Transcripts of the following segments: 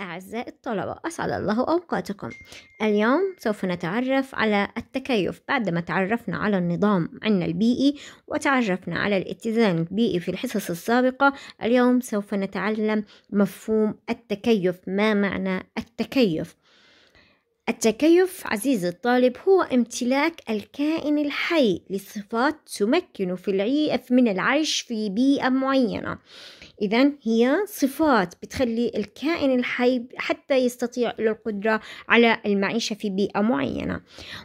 أعزائي الطلبة أسعد الله أوقاتكم اليوم سوف نتعرف على التكيف بعدما تعرفنا على النظام عنا البيئي وتعرفنا على الاتزان البيئي في الحصص السابقة اليوم سوف نتعلم مفهوم التكيف ما معنى التكيف التكيف عزيزي الطالب هو امتلاك الكائن الحي لصفات تمكنه في العيش من العيش في بيئة معينة إذا هي صفات بتخلي الكائن الحي حتى يستطيع له القدرة على المعيشة في بيئة معينة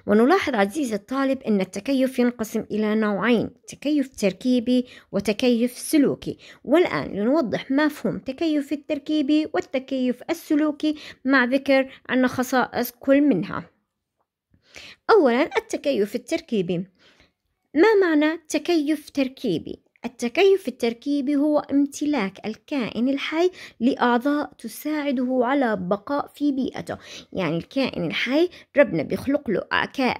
ونلاحظ عزيزي الطالب أن التكيف ينقسم إلى نوعين تكيف تركيبي وتكيف سلوكي والآن لنوضح مفهوم التكيف التركيبي والتكيف السلوكي مع ذكر عن خصائص كل منها أولا التكيف التركيبي ما معنى تكيف تركيبي التكيف التركيبي هو امتلاك الكائن الحي لأعضاء تساعده على بقاء في بيئته يعني الكائن الحي ربنا بيخلق له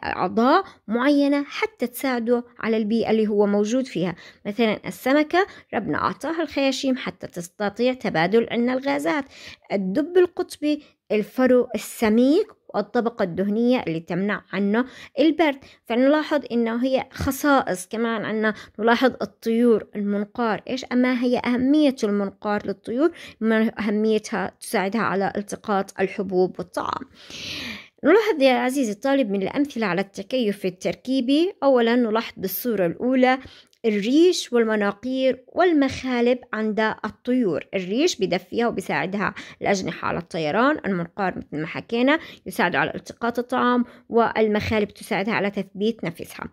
أعضاء معينة حتى تساعده على البيئة اللي هو موجود فيها مثلا السمكة ربنا أعطاها الخياشيم حتى تستطيع تبادل عنا الغازات الدب القطبي الفرو السميك والطبقة الدهنية اللي تمنع عنه البرد فنلاحظ إنه هي خصائص كمان عنا نلاحظ الطيور المنقار إيش أما هي أهمية المنقار للطيور ما أهميتها تساعدها على التقاط الحبوب والطعام نلاحظ يا عزيزي الطالب من الأمثلة على التكيف التركيبي أولا نلاحظ بالصورة الأولى الريش والمناقير والمخالب عند الطيور الريش بدفيها وبساعدها الأجنحة على الطيران المنقار مثل ما حكينا يساعد على التقاط الطعام والمخالب تساعدها على تثبيت نفسها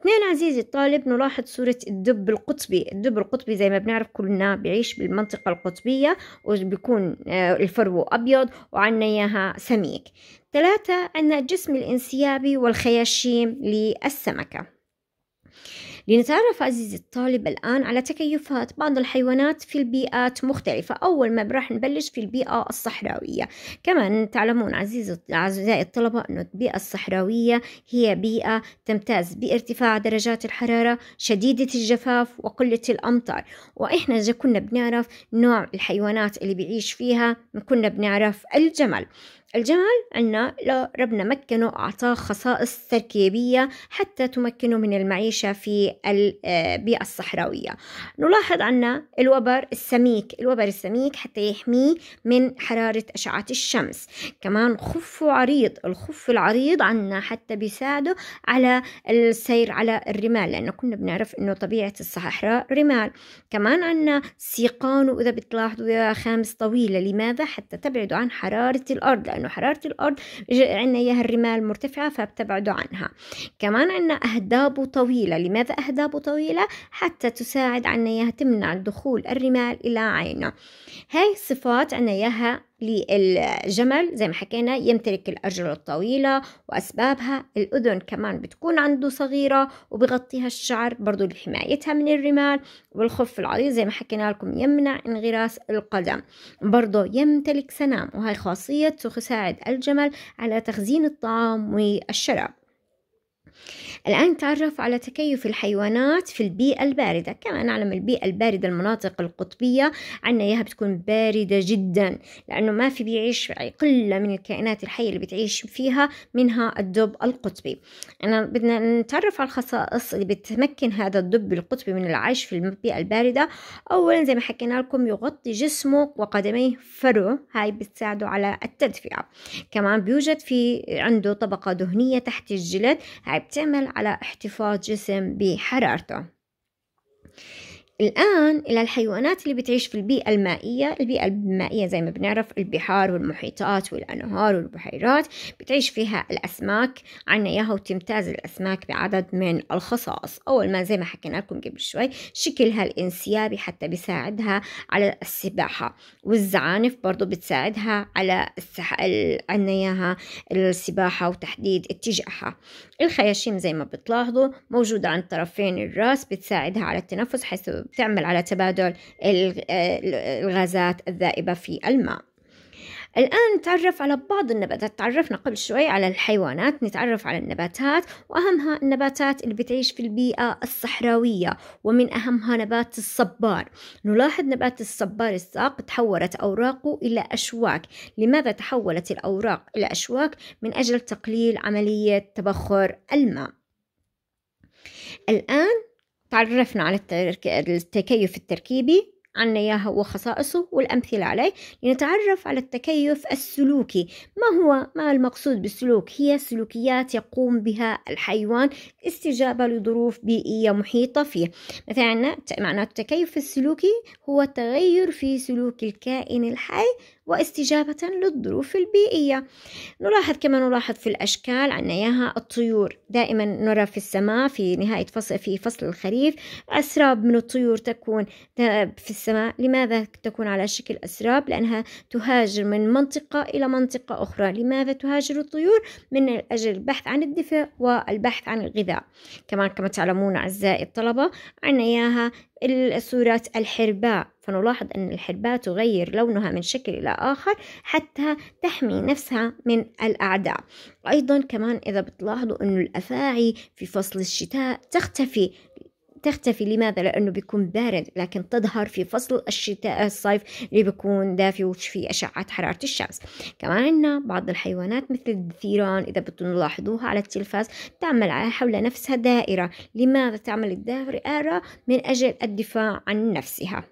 اثنين عزيزي الطالب نلاحظ صورة الدب القطبي الدب القطبي زي ما بنعرف كلنا بيعيش بالمنطقة القطبية وبيكون آه، الفرو أبيض وعنا إياها سميك ثلاثة عندنا الجسم الانسيابي والخياشيم للسمكة لنتعرف عزيزي الطالب الآن على تكيفات بعض الحيوانات في البيئات مختلفة أول ما راح نبلش في البيئة الصحراوية كمان تعلمون عزيزي أعزائي الطلبة أن البيئة الصحراوية هي بيئة تمتاز بارتفاع درجات الحرارة شديدة الجفاف وقلة الأمطار وإحنا إذا كنا بنعرف نوع الحيوانات اللي بيعيش فيها كنا بنعرف الجمل الجمل عنا لو ربنا مكنه أعطاه خصائص تركيبية حتى تمكنه من المعيشة في البيئة آه، الصحراوية نلاحظ عنا الوبر السميك الوبر السميك حتى يحميه من حرارة أشعة الشمس كمان خفه عريض الخف العريض عنا حتى بيساعده على السير على الرمال لأنه كنا بنعرف أنه طبيعة الصحراء رمال كمان عنا سيقانه إذا بتلاحظوا يا خامس طويلة لماذا حتى تبعده عن حرارة الأرض لأنه لأنه حرارة الأرض عندنا إياها الرمال مرتفعة فبتبعدوا عنها كمان عندنا أهدابه طويلة لماذا أهدابه طويلة؟ حتى تساعد عنا إياها تمنع دخول الرمال إلى عينه هاي الصفات عنا إياها للجمل زي ما حكينا يمتلك الأرجل الطويلة وأسبابها الأذن كمان بتكون عنده صغيرة وبغطيها الشعر برضو لحمايتها من الرمال والخف العريض زي ما حكينا لكم يمنع انغراس القدم برضو يمتلك سنام وهي خاصية تساعد الجمل على تخزين الطعام والشراب الآن تعرف على تكيف الحيوانات في البيئة الباردة كما نعلم البيئة الباردة المناطق القطبية عنا إياها بتكون باردة جدا لأنه ما في بيعيش قلة من الكائنات الحية اللي بتعيش فيها منها الدب القطبي أنا بدنا نتعرف على الخصائص اللي بتمكن هذا الدب القطبي من العيش في البيئة الباردة أولا زي ما حكينا لكم يغطي جسمه وقدميه فرو هاي بتساعده على التدفئة كمان بيوجد في عنده طبقة دهنية تحت الجلد هاي بتعمل على احتفاظ جسم بحرارته الآن إلى الحيوانات اللي بتعيش في البيئة المائية البيئة المائية زي ما بنعرف البحار والمحيطات والأنهار والبحيرات بتعيش فيها الأسماك عنا إياها وتمتاز الأسماك بعدد من الخصائص أول ما زي ما حكينا لكم قبل شوي شكلها الانسيابي حتى بيساعدها على السباحة والزعانف برضو بتساعدها على السح... عنا إياها السباحة وتحديد اتجاهها الخياشيم زي ما بتلاحظوا موجودة عند طرفين الراس بتساعدها على التنفس حيث بتعمل على تبادل آه، الغازات الذائبة في الماء الآن نتعرف على بعض النباتات تعرفنا قبل شوي على الحيوانات نتعرف على النباتات وأهمها النباتات اللي بتعيش في البيئة الصحراوية ومن أهمها نبات الصبار نلاحظ نبات الصبار الساق تحولت أوراقه إلى أشواك لماذا تحولت الأوراق إلى أشواك من أجل تقليل عملية تبخر الماء الآن تعرفنا على التكيف التركيبي عنا إياها وخصائصه والأمثلة عليه لنتعرف على التكيف السلوكي ما هو ما المقصود بالسلوك هي سلوكيات يقوم بها الحيوان استجابة لظروف بيئية محيطة فيه مثلا معنى التكيف السلوكي هو تغير في سلوك الكائن الحي واستجابة للظروف البيئية نلاحظ كما نلاحظ في الأشكال عنا إياها الطيور دائما نرى في السماء في نهاية فصل في فصل الخريف أسراب من الطيور تكون في السماء لماذا تكون على شكل أسراب لأنها تهاجر من منطقة إلى منطقة أخرى لماذا تهاجر الطيور من أجل البحث عن الدفء والبحث عن الغذاء كمان كما تعلمون أعزائي الطلبة عنا إياها الصورات الحرباء فنلاحظ أن الحرباء تغير لونها من شكل إلى آخر حتى تحمي نفسها من الأعداء أيضا كمان إذا بتلاحظوا أن الأفاعي في فصل الشتاء تختفي تختفي لماذا لأنه بيكون بارد لكن تظهر في فصل الشتاء الصيف اللي بيكون دافي وفي أشعة حرارة الشمس كمان عندنا بعض الحيوانات مثل الثيران إذا تلاحظوها على التلفاز تعمل حول نفسها دائرة لماذا تعمل الدائرة من أجل الدفاع عن نفسها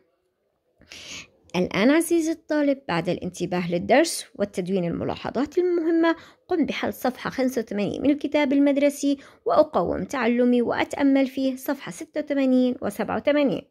الآن عزيزي الطالب بعد الانتباه للدرس والتدوين الملاحظات المهمة قم بحل صفحة 85 من الكتاب المدرسي وأقوم تعلمي وأتأمل فيه صفحة 86 و 87